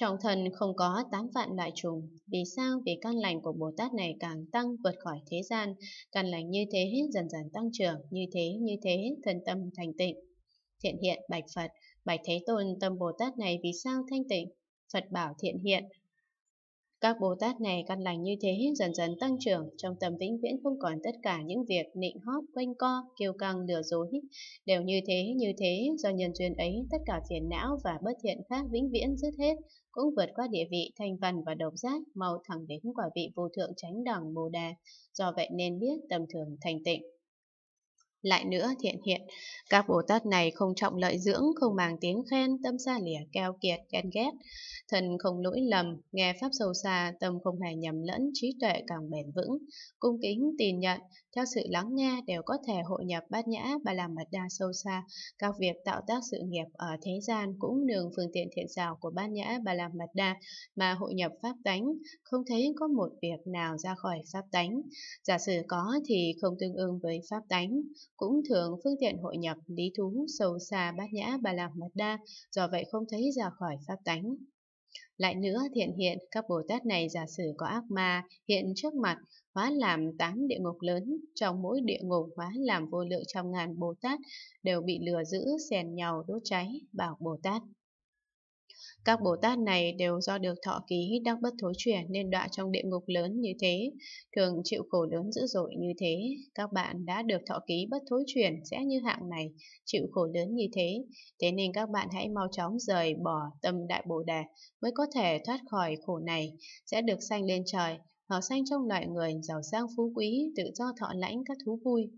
Trọng thần không có tám vạn loại trùng, vì sao? Vì căn lành của Bồ Tát này càng tăng vượt khỏi thế gian, căn lành như thế dần dần tăng trưởng, như thế như thế thân tâm thành tịnh. Thiện hiện bạch Phật, bạch Thế Tôn tâm Bồ Tát này vì sao thanh tịnh? Phật bảo thiện hiện, các Bồ Tát này căn lành như thế dần dần tăng trưởng, trong tâm vĩnh viễn không còn tất cả những việc nịnh hót, quanh co, kiêu căng, lừa dối. Đều như thế, như thế, do nhân duyên ấy, tất cả phiền não và bất thiện khác vĩnh viễn dứt hết, cũng vượt qua địa vị thanh văn và độc giác, mau thẳng đến quả vị vô thượng chánh đẳng Bồ Đà. Do vậy nên biết tầm thường thành tịnh. Lại nữa thiện hiện, các Bồ Tát này không trọng lợi dưỡng, không màng tiếng khen, tâm xa lìa, keo kiệt, ghen ghét. Thần không lỗi lầm, nghe Pháp sâu xa, tâm không hề nhầm lẫn, trí tuệ càng bền vững. Cung kính, tin nhận, theo sự lắng nghe đều có thể hội nhập bát nhã, ba la mật đa sâu xa. Các việc tạo tác sự nghiệp ở thế gian cũng nương phương tiện thiện xảo của bát nhã, ba la mật đa mà hội nhập Pháp tánh, không thấy có một việc nào ra khỏi Pháp tánh. Giả sử có thì không tương ứng với Pháp tánh, cũng thường phương tiện hội nhập lý thú sâu xa bát nhã bà lạc mật đa, do vậy không thấy ra khỏi pháp tánh. Lại nữa thiện hiện, các Bồ Tát này giả sử có ác ma hiện trước mặt, hóa làm tám địa ngục lớn, trong mỗi địa ngục hóa làm vô lượng trăm ngàn Bồ Tát đều bị lừa giữ, xèn nhau đốt cháy, bảo Bồ Tát. Các Bồ Tát này đều do được thọ ký đắc bất thối chuyển nên đọa trong địa ngục lớn như thế, thường chịu khổ lớn dữ dội như thế. Các bạn đã được thọ ký bất thối chuyển sẽ như hạng này, chịu khổ lớn như thế. Thế nên các bạn hãy mau chóng rời bỏ tâm Đại Bồ đà mới có thể thoát khỏi khổ này, sẽ được sanh lên trời, họ sanh trong loại người giàu sang phú quý, tự do thọ lãnh các thú vui,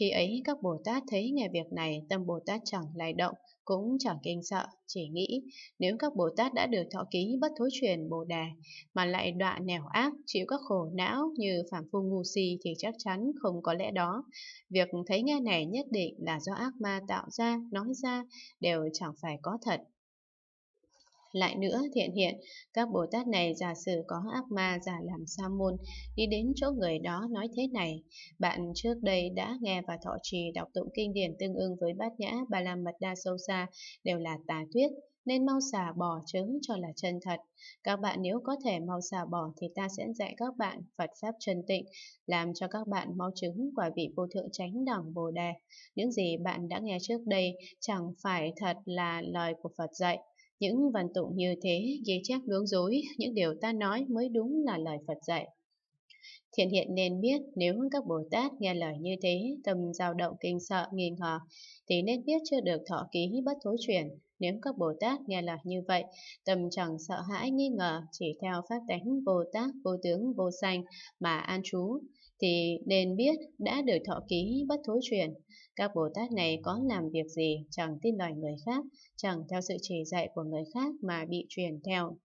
khi ấy các Bồ Tát thấy nghe việc này tâm Bồ Tát chẳng lay động, cũng chẳng kinh sợ, chỉ nghĩ nếu các Bồ Tát đã được thọ ký bất thối truyền Bồ đề mà lại đọa nẻo ác, chịu các khổ não như phạm phu ngu si thì chắc chắn không có lẽ đó. Việc thấy nghe này nhất định là do ác ma tạo ra, nói ra đều chẳng phải có thật. Lại nữa, thiện hiện, các Bồ Tát này giả sử có ác ma giả làm sa môn, đi đến chỗ người đó nói thế này. Bạn trước đây đã nghe và thọ trì đọc tụng kinh điển tương ưng với bát nhã, ba la mật đa sâu xa, đều là tà thuyết, nên mau xả bỏ chứng cho là chân thật. Các bạn nếu có thể mau xả bỏ thì ta sẽ dạy các bạn Phật Pháp chân tịnh, làm cho các bạn mau chứng quả vị vô thượng tránh đẳng Bồ Đề. Những gì bạn đã nghe trước đây chẳng phải thật là lời của Phật dạy, những văn tụng như thế ghi chép luống dối, những điều ta nói mới đúng là lời Phật dạy. Thiện hiện nên biết nếu các Bồ Tát nghe lời như thế, tâm dao động kinh sợ, nghi ngờ, thì nên biết chưa được thọ ký bất thối chuyển. Nếu các Bồ Tát nghe lời như vậy, tâm chẳng sợ hãi nghi ngờ, chỉ theo pháp tánh vô tác, vô tướng, vô sanh mà an trú, thì nên biết đã được thọ ký bất thối chuyển. Các Bồ Tát này có làm việc gì chẳng tin lời người khác, chẳng theo sự chỉ dạy của người khác mà bị truyền theo.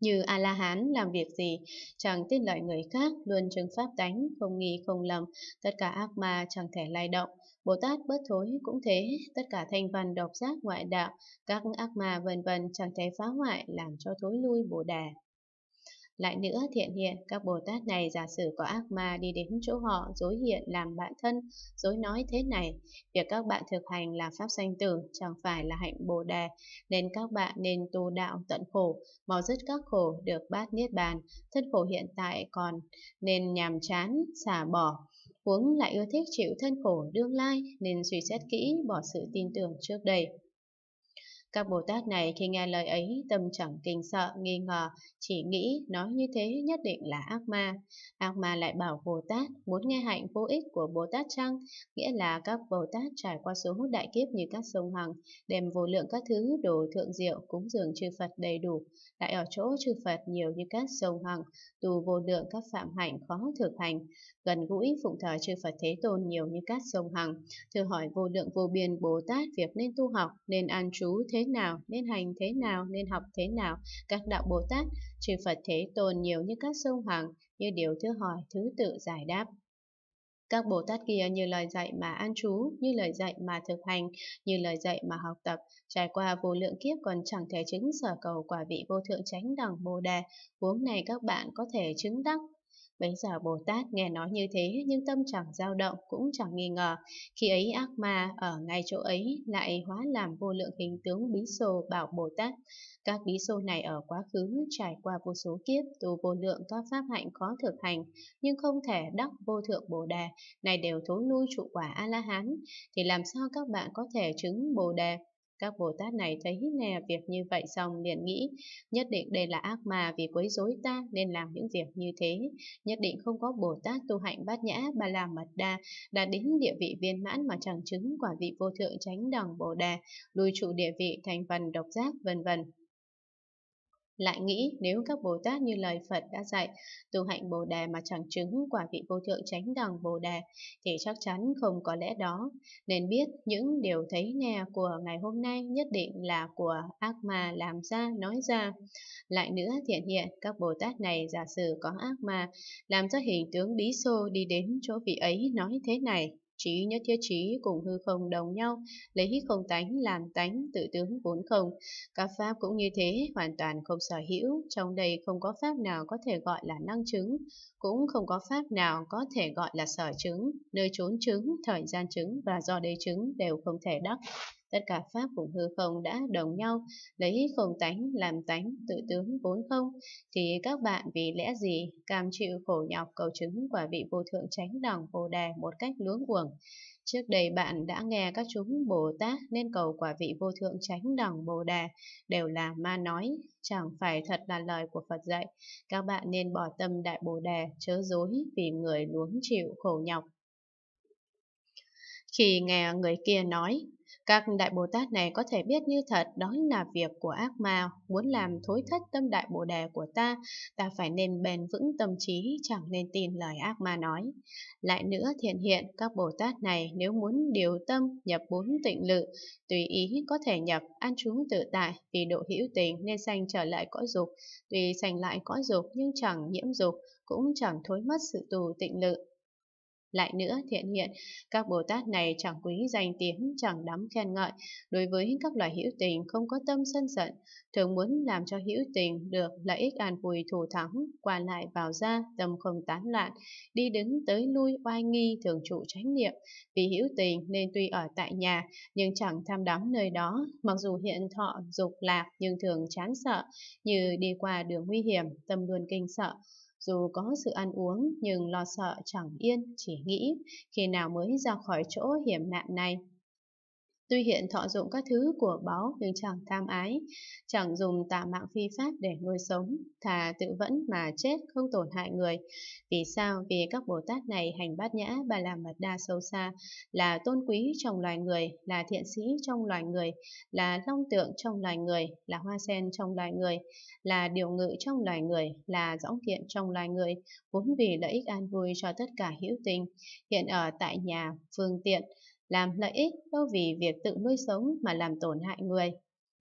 Như A-la-hán làm việc gì, chẳng tin lời người khác, luôn chứng pháp tánh, không nghi không lầm, tất cả ác ma chẳng thể lay động. Bồ Tát bất thối cũng thế, tất cả thanh văn độc giác ngoại đạo, các ác ma vân vân chẳng thể phá hoại làm cho thối lui Bồ Đà. Lại nữa thiện hiện, các Bồ Tát này giả sử có ác ma đi đến chỗ họ dối hiện làm bạn thân, dối nói thế này. Việc các bạn thực hành là pháp sanh tử, chẳng phải là hạnh Bồ Đề, nên các bạn nên tu đạo tận khổ, mau dứt các khổ được bát niết bàn, thân khổ hiện tại còn nên nhàm chán, xả bỏ. Huống lại ưa thích chịu thân khổ đương lai nên suy xét kỹ bỏ sự tin tưởng trước đây. Các Bồ Tát này khi nghe lời ấy tâm chẳng kinh sợ, nghi ngờ, chỉ nghĩ nói như thế nhất định là ác ma. Ác ma lại bảo Bồ Tát muốn nghe hạnh vô ích của Bồ Tát chăng, nghĩa là các Bồ Tát trải qua số hút đại kiếp như các sông Hằng, đem vô lượng các thứ đồ thượng diệu cúng dường chư Phật đầy đủ, lại ở chỗ chư Phật nhiều như các sông Hằng, tù vô lượng các phạm hạnh khó thực hành, gần gũi phụng thờ chư Phật Thế Tôn nhiều như cát sông Hằng, thử hỏi vô lượng vô biên Bồ Tát việc nên tu học, nên an trú thế nào, nên hành thế nào, nên học thế nào, các đạo Bồ Tát, chư Phật Thế Tôn nhiều như cát sông Hằng, như điều thứ hỏi, thứ tự giải đáp. Các Bồ Tát kia như lời dạy mà an trú, như lời dạy mà thực hành, như lời dạy mà học tập, trải qua vô lượng kiếp còn chẳng thể chứng sở cầu quả vị vô thượng chánh đẳng bồ đề. Huống này các bạn có thể chứng đắc Bánh giờ Bồ Tát nghe nói như thế nhưng tâm chẳng dao động cũng chẳng nghi ngờ. Khi ấy ác ma ở ngay chỗ ấy lại hóa làm vô lượng hình tướng bí sô bảo Bồ Tát. Các bí sô này ở quá khứ trải qua vô số kiếp tu vô lượng các pháp hạnh khó thực hành nhưng không thể đắc vô thượng Bồ Đề này đều thối lui trụ quả A-la-hán thì làm sao các bạn có thể chứng Bồ Đề? Các Bồ Tát này thấy nè việc như vậy xong liền nghĩ, nhất định đây là ác mà vì quấy rối ta nên làm những việc như thế. Nhất định không có Bồ Tát tu hạnh bát nhã ba la mật đa, đã đến địa vị viên mãn mà chẳng chứng quả vị vô thượng tránh đẳng Bồ Đà, lùi trụ địa vị thành phần độc giác vân vân. Lại nghĩ nếu các Bồ Tát như lời Phật đã dạy, tu hạnh Bồ Đề mà chẳng chứng quả vị vô thượng chánh đẳng Bồ Đề thì chắc chắn không có lẽ đó, nên biết những điều thấy nghe của ngày hôm nay nhất định là của ác ma làm ra nói ra. Lại nữa thiện hiện các Bồ Tát này giả sử có ác ma làm ra hình tướng bí xô đi đến chỗ vị ấy nói thế này trí nhất thiết trí cùng hư không đồng nhau, lấy hít không tánh làm tánh tự tướng vốn không. Các pháp cũng như thế, hoàn toàn không sở hữu, trong đây không có pháp nào có thể gọi là năng chứng, cũng không có pháp nào có thể gọi là sở chứng, nơi trốn chứng, thời gian chứng và do đế chứng đều không thể đắc tất cả pháp cũng hư không đã đồng nhau, lấy không tánh làm tánh, tự tướng vốn không, thì các bạn vì lẽ gì cam chịu khổ nhọc cầu chứng quả vị vô thượng chánh đẳng bồ đề một cách luống cuồng. Trước đây bạn đã nghe các chúng Bồ Tát nên cầu quả vị vô thượng chánh đẳng Bồ Đề đều là ma nói, chẳng phải thật là lời của Phật dạy. Các bạn nên bỏ tâm đại Bồ Đề, chớ dối vì người luống chịu khổ nhọc. Khi nghe người kia nói, các đại Bồ Tát này có thể biết như thật đó là việc của ác ma, muốn làm thối thất tâm đại Bồ Đề của ta, ta phải nên bền vững tâm trí, chẳng nên tin lời ác ma nói. Lại nữa thiện hiện, các Bồ Tát này nếu muốn điều tâm nhập bốn tịnh lự, tùy ý có thể nhập an trú tự tại vì độ hữu tình nên sanh trở lại cõi dục, tùy sanh lại cõi dục nhưng chẳng nhiễm dục, cũng chẳng thối mất sự tù tịnh lự lại nữa thiện hiện, các Bồ Tát này chẳng quý danh tiếng, chẳng đắm khen ngợi, đối với các loài hữu tình không có tâm sân giận, thường muốn làm cho hữu tình được lợi ích an vui thủ thắng, qua lại vào ra, tâm không tán loạn, đi đứng tới lui oai nghi thường trụ tránh niệm, vì hữu tình nên tuy ở tại nhà nhưng chẳng tham đắm nơi đó, mặc dù hiện thọ dục lạc nhưng thường chán sợ, như đi qua đường nguy hiểm, tâm luôn kinh sợ, dù có sự ăn uống nhưng lo sợ chẳng yên, chỉ nghĩ khi nào mới ra khỏi chỗ hiểm nạn này. Tuy hiện thọ dụng các thứ của báu nhưng chẳng tham ái, chẳng dùng tà mạng phi pháp để nuôi sống, thà tự vẫn mà chết không tổn hại người. Vì sao? Vì các Bồ Tát này hành bát nhã và làm mật đa sâu xa, là tôn quý trong loài người, là thiện sĩ trong loài người, là long tượng trong loài người, là hoa sen trong loài người, là điều ngự trong loài người, là dõng thiện trong loài người, vốn vì lợi ích an vui cho tất cả hữu tình, hiện ở tại nhà, phương tiện, làm lợi ích đâu vì việc tự nuôi sống mà làm tổn hại người.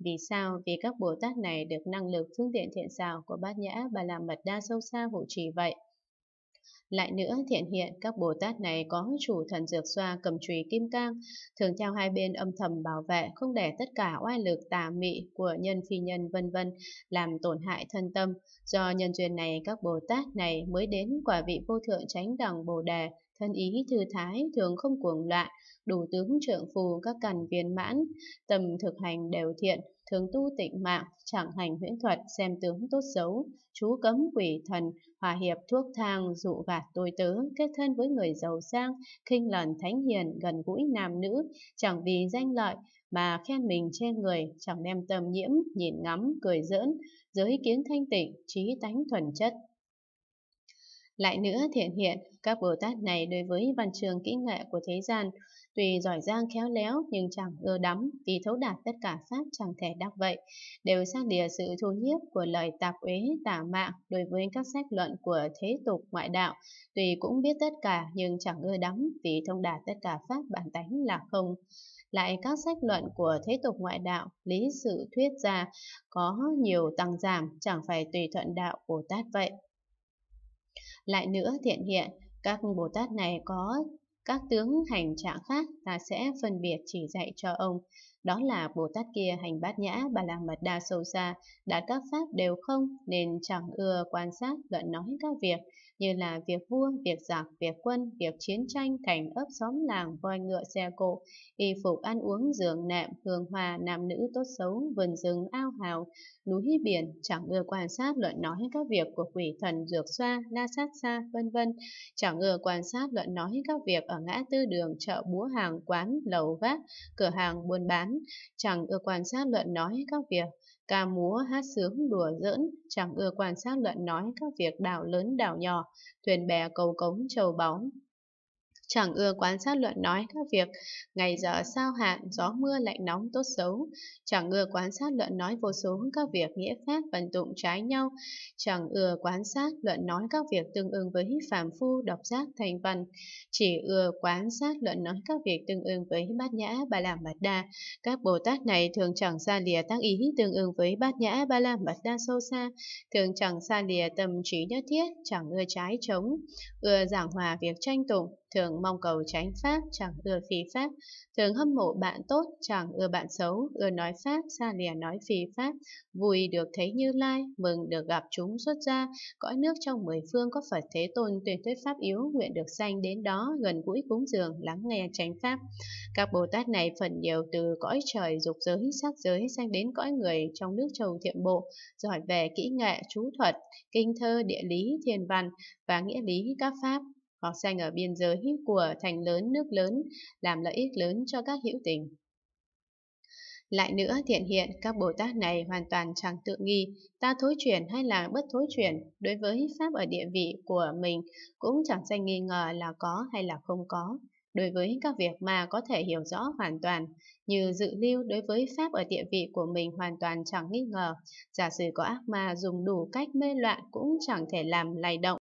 Vì sao? Vì các Bồ Tát này được năng lực phương tiện thiện xảo của Bát Nhã và làm Mật Đa sâu xa hộ trì vậy. Lại nữa, thiện hiện, các Bồ Tát này có chủ thần dược xoa cầm chùy kim cang, thường theo hai bên âm thầm bảo vệ, không để tất cả oai lực tà mị của nhân phi nhân vân vân làm tổn hại thân tâm. Do nhân duyên này, các Bồ Tát này mới đến quả vị vô thượng chánh đẳng Bồ Đề, thân ý thư thái thường không cuồng loạn, đủ tướng trượng phù các càn viên mãn, tầm thực hành đều thiện, thường tu tịnh mạng, chẳng hành huyễn thuật, xem tướng tốt xấu, chú cấm quỷ thần, hòa hiệp thuốc thang, dụ gạt tôi tớ, kết thân với người giàu sang, khinh lần thánh hiền, gần gũi nam nữ, chẳng vì danh lợi mà khen mình che người, chẳng đem tâm nhiễm, nhìn ngắm, cười giỡn, giới kiến thanh tịnh, trí tánh thuần chất, lại nữa thiện hiện, các Bồ Tát này đối với văn trường kỹ nghệ của thế gian, tuy giỏi giang khéo léo nhưng chẳng ưa đắm, vì thấu đạt tất cả pháp chẳng thể đắc vậy, đều xa địa sự thu nhiếp của lời tạp uế tả mạng đối với các sách luận của thế tục ngoại đạo, tùy cũng biết tất cả nhưng chẳng ưa đắm, vì thông đạt tất cả pháp bản tánh là không lại các sách luận của thế tục ngoại đạo, lý sự thuyết ra có nhiều tăng giảm, chẳng phải tùy thuận đạo Bồ Tát vậy. Lại nữa thiện hiện, các Bồ Tát này có các tướng hành trạng khác ta sẽ phân biệt chỉ dạy cho ông đó là Bồ Tát kia hành bát nhã bà la mật đa sâu xa, đạt các pháp đều không nên chẳng ưa quan sát luận nói các việc như là việc vua, việc giặc, việc quân, việc chiến tranh, thành ấp xóm làng, voi ngựa xe cộ, y phục ăn uống giường nệm, hương hòa nam nữ tốt xấu, vườn rừng ao hào, núi biển, chẳng ưa quan sát luận nói các việc của quỷ thần dược xoa, la sát xa, vân vân, chẳng ưa quan sát luận nói các việc ở ngã tư đường, chợ búa hàng, quán, lầu vác, cửa hàng buôn bán chẳng ưa quan sát luận nói các việc, ca múa hát sướng đùa giỡn, chẳng ưa quan sát luận nói các việc đảo lớn đảo nhỏ, thuyền bè cầu cống trầu bóng, chẳng ưa quan sát luận nói các việc, ngày giờ sao hạn, gió mưa lạnh nóng tốt xấu, chẳng ưa quan sát luận nói vô số các việc nghĩa khác vận tụng trái nhau, chẳng ưa quan sát luận nói các việc tương ứng với phàm phu độc giác thành văn, chỉ ưa quan sát luận nói các việc tương ứng với bát nhã ba la mật đa. Các Bồ Tát này thường chẳng xa lìa tác ý tương ứng với bát nhã ba la mật đa sâu xa, thường chẳng xa lìa tâm trí nhất thiết, chẳng ưa trái chống ưa giảng hòa việc tranh tụng, thường mong cầu tránh Pháp, chẳng ưa phi Pháp, thường hâm mộ bạn tốt, chẳng ưa bạn xấu, ưa nói Pháp, xa lìa nói phi Pháp, vui được thấy Như Lai, mừng được gặp chúng xuất gia, cõi nước trong mười phương có Phật Thế Tôn tuyên thuyết Pháp yếu, nguyện được sanh đến đó, gần gũi cúng dường, lắng nghe tránh Pháp. Các Bồ Tát này phần nhiều từ cõi trời dục giới, sắc giới, sang đến cõi người trong nước châu thiện bộ, giỏi về kỹ nghệ, chú thuật, kinh thơ, địa lý, thiền văn và nghĩa lý các Pháp hoặc xanh ở biên giới của thành lớn nước lớn, làm lợi ích lớn cho các hữu tình. Lại nữa thiện hiện, các Bồ Tát này hoàn toàn chẳng tự nghi, ta thối chuyển hay là bất thối chuyển, đối với Pháp ở địa vị của mình cũng chẳng danh nghi ngờ là có hay là không có. Đối với các việc mà có thể hiểu rõ hoàn toàn, như dự lưu đối với Pháp ở địa vị của mình hoàn toàn chẳng nghi ngờ, giả sử có ác ma dùng đủ cách mê loạn cũng chẳng thể làm lay động.